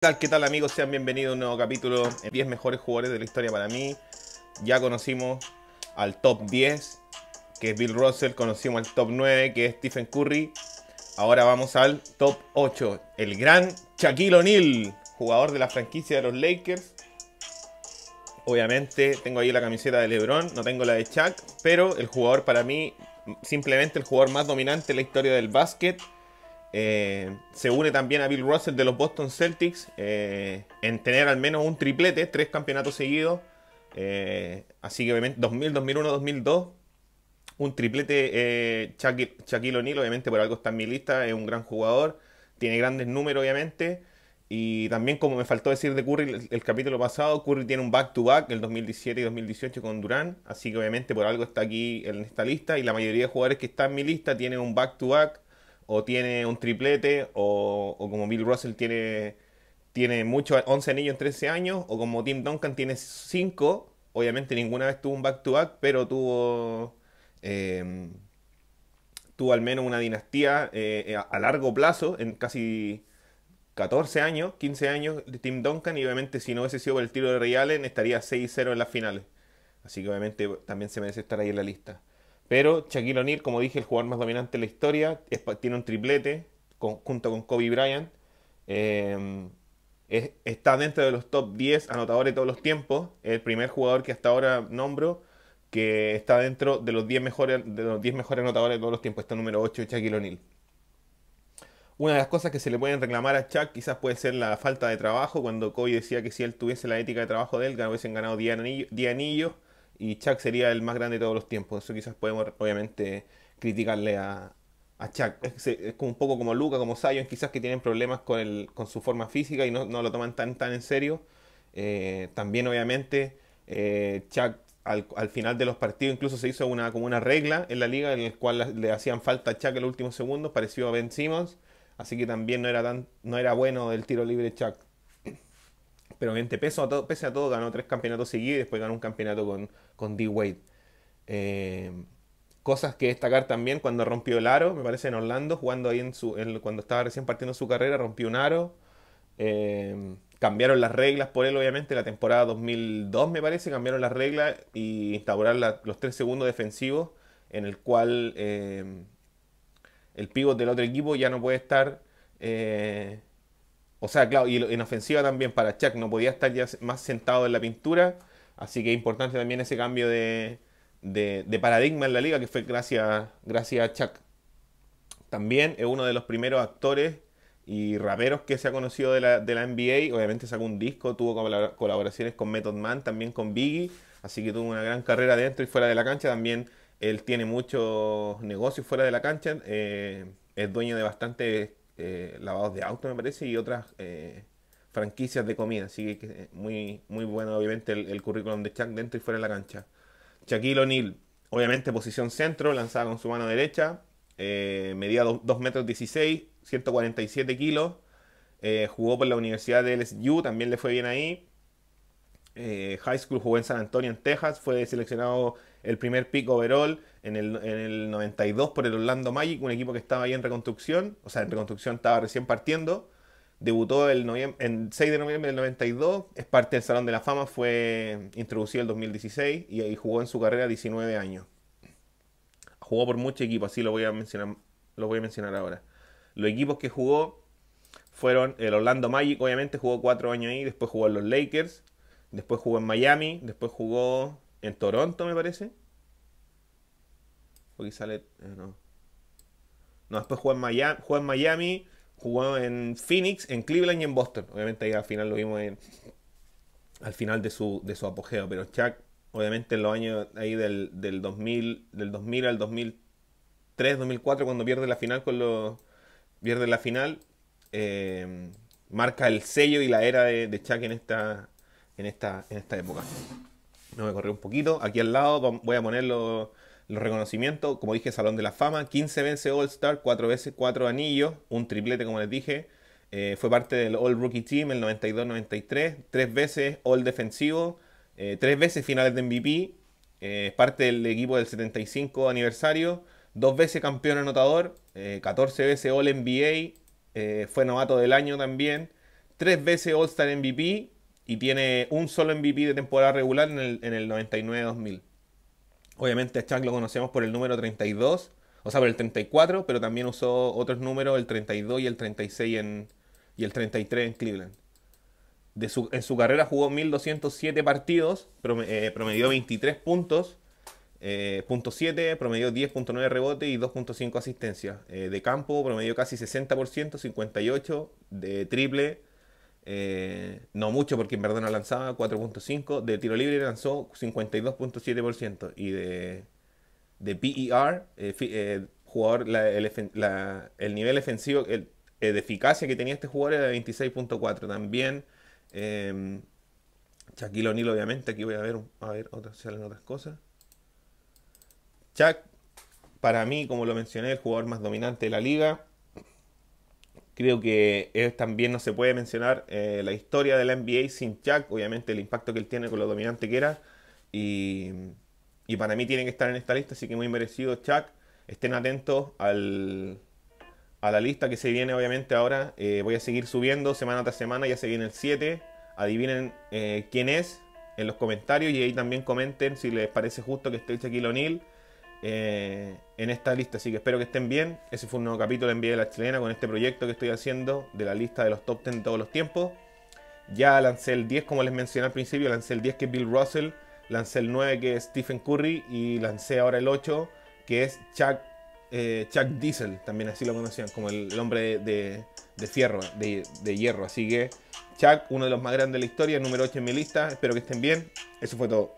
¿Qué tal, tal amigos? Sean bienvenidos a un nuevo capítulo. 10 mejores jugadores de la historia para mí. Ya conocimos al top 10, que es Bill Russell. Conocimos al top 9, que es Stephen Curry. Ahora vamos al top 8. El gran Shaquille O'Neal, jugador de la franquicia de los Lakers. Obviamente tengo ahí la camiseta de LeBron, no tengo la de Shaq, pero el jugador para mí, simplemente el jugador más dominante en la historia del básquet eh, se une también a Bill Russell de los Boston Celtics eh, en tener al menos un triplete, tres campeonatos seguidos. Eh, así que obviamente 2000, 2001, 2002. Un triplete Shaquille, O'Neal, obviamente por algo está en mi lista, es un gran jugador, tiene grandes números obviamente. Y también como me faltó decir de Curry el, capítulo pasado, Curry tiene un back-to-back en el 2017 y 2018 con Durán, así que obviamente por algo está aquí en esta lista y la mayoría de jugadores que están en mi lista tienen un back-to-back back to back o tiene un triplete, o, como Bill Russell tiene, tiene muchos, 11 anillos en 13 años, o como Tim Duncan tiene 5. Obviamente ninguna vez tuvo un back-to-back, pero tuvo, em, tuvo al menos una dinastía eh, eh, a, largo plazo, en casi 14 años, 15 años de Tim Duncan y obviamente si no hubiese sido por el tiro de Ray Allen estaría 6-0 en las finales. Así que obviamente también se merece estar ahí en la lista. Pero Shaquille O'Neal, como dije, el jugador más dominante de la historia, tiene un triplete junto con Kobe Bryant. Em, está dentro de los top 10 anotadores de todos los tiempos. El primer jugador que hasta ahora nombro que está dentro de los 10 mejores, de los mejores anotadores de todos los tiempos. Está número 8, Shaquille O'Neal. Una de las cosas que se le pueden reclamar a Chuck quizás puede ser la falta de trabajo, cuando Kobe decía que si él tuviese la ética de trabajo de él, hubiesen ganado 10 anillos y Chuck sería el más grande de todos los tiempos. Eso quizás podemos, obviamente, criticarle a, Chuck. Es, como un poco como Luca, como Zion, quizás que tienen problemas con, el, con su forma física y no, lo toman tan, tan en serio. Eh, también, obviamente, eh, Chuck al, final de los partidos incluso se hizo una, como una regla en la liga en la cual le hacían falta a Chuck en los últimos segundos, parecido a Ben Simmons. Así que también no era, tan, no era bueno el tiro libre Chuck. Pero obviamente, pese a, todo, pese a todo, ganó tres campeonatos seguidos y después ganó un campeonato con, con D-Wade. Eh, cosas que destacar también cuando rompió el aro, me parece en Orlando, jugando ahí en su, cuando estaba recién partiendo su carrera, rompió un aro. Eh, cambiaron las reglas por él, obviamente, la temporada 2002, me parece, cambiaron las reglas y instauraron los tres segundos defensivos, en el cual eh, el pívot del otro equipo ya no puede estar o sea, claro, y en ofensiva también para Chuck, no podía estar ya más sentado en la pintura, así que es importante también ese cambio de, paradigma en la liga que fue gracias, a Chuck. También es uno de los primeros actores y raperos que se ha conocido de la, de la NBA, obviamente sacó un disco, tuvo colaboraciones con Method Man, también con Biggie, así que tuvo una gran carrera dentro y fuera de la cancha, también él tiene muchos negocios fuera de la cancha, eh, es dueño de bastantes eh, lavados de auto, me parece, y otras eh, franquicias de comida. Así que eh, muy, muy bueno, obviamente, el, currículum de Chuck dentro y fuera de la cancha. Shaquille O'Neal, obviamente, posición centro, lanzada con su mano derecha. medía 2, metros 16, 147 kilos. jugó por la Universidad de LSU, también le fue bien ahí. high School jugó en San Antonio, en Texas. Fue seleccionado el primer pick overall en el, 92 por el Orlando Magic, un equipo que estaba ahí en reconstrucción, o sea, en reconstrucción estaba recién partiendo. Debutó el, 6 de noviembre del 92, es parte del Salón de la Fama, fue introducido en el 2016 y, ahí jugó en su carrera 19 años. Jugó por muchos equipos, así lo voy a mencionar, lo voy a mencionar ahora. Los equipos que jugó fueron el Orlando Magic, obviamente jugó 4 años ahí, después jugó en los Lakers, después jugó en Miami, después jugó en Toronto, me parece, porque sale. Ah, no. No, después jugó en Miami, jugó en Phoenix, en Cleveland y en Boston. Obviamente ahí al final lo vimos en, al final de su, de su apogeo. Pero Chuck, obviamente en los años ahí del, 2000, del 2000 al 2003, 2004, cuando pierde la final con los... Pierde la final, em, marca el sello y la era de, Chuck en esta, en, esta, en esta época. No me corrió un poquito. Aquí al lado voy a ponerlo los reconocimientos, como dije, Salón de la Fama, 15 veces All-Star, 4 veces 4 anillos, un triplete, como les dije. Eh, fue parte del All Rookie Team el 92-93, 3 veces All Defensivo, 3 eh, veces finales de MVP, eh, parte del equipo del 75 aniversario, 2 veces campeón anotador, 14 eh, veces All NBA, fue novato del año también, 3 veces All Star MVP y tiene un solo MVP de temporada regular en el, en el 99-2000. Obviamente a Chuck lo conocemos por el número 32, o sea, por el 34, pero también usó otros números, el 32 y el 36 en, y el 33 en Cleveland. De en su carrera jugó 1.207 partidos, eh, promedió 23 puntos, 7, eh, promedió 10.9 rebote y 2.5 asistencias. Eh, de campo promedió casi 60%, 58% de triple, eh, no mucho porque en verdad no lanzaba 4.5. De tiro libre lanzó 52.7%. Y de, de PER, eh, eh, jugador, el, nivel ofensivo el, de eficacia que tenía este jugador era de 26.4. También em, Shaquille O'Neal, obviamente. Aquí voy a ver, a ver otras, salen otras cosas. Chuck, para mí, como lo mencioné, el jugador más dominante de la liga. Creo que también no se puede mencionar eh, la historia de la NBA sin Chuck, obviamente el impacto que él tiene con lo dominante que era. Y, para mí tiene que estar en esta lista, así que muy merecido Chuck. Estén atentos al, a la lista que se viene obviamente ahora. Eh, voy a seguir subiendo semana tras semana, ya se viene el 7. Adivinen eh, quién es en los comentarios y ahí también comenten si les parece justo que esté Shaquille O'Neal eh, en esta lista. Así que espero que estén bien. Ese fue un nuevo capítulo en Vía de la Chilena con este proyecto que estoy haciendo de la lista de los top 10 de todos los tiempos. Ya lancé el 10, como les mencioné al principio, lancé el 10 que es Bill Russell, lancé el 9 que es Stephen Curry y lancé ahora el 8 que es Chuck, eh, Chuck Diesel, también así lo conocían, como el, hombre de, de, fierro, de hierro. Así que Chuck, uno de los más grandes de la historia, número 8 en mi lista. Espero que estén bien. Eso fue todo.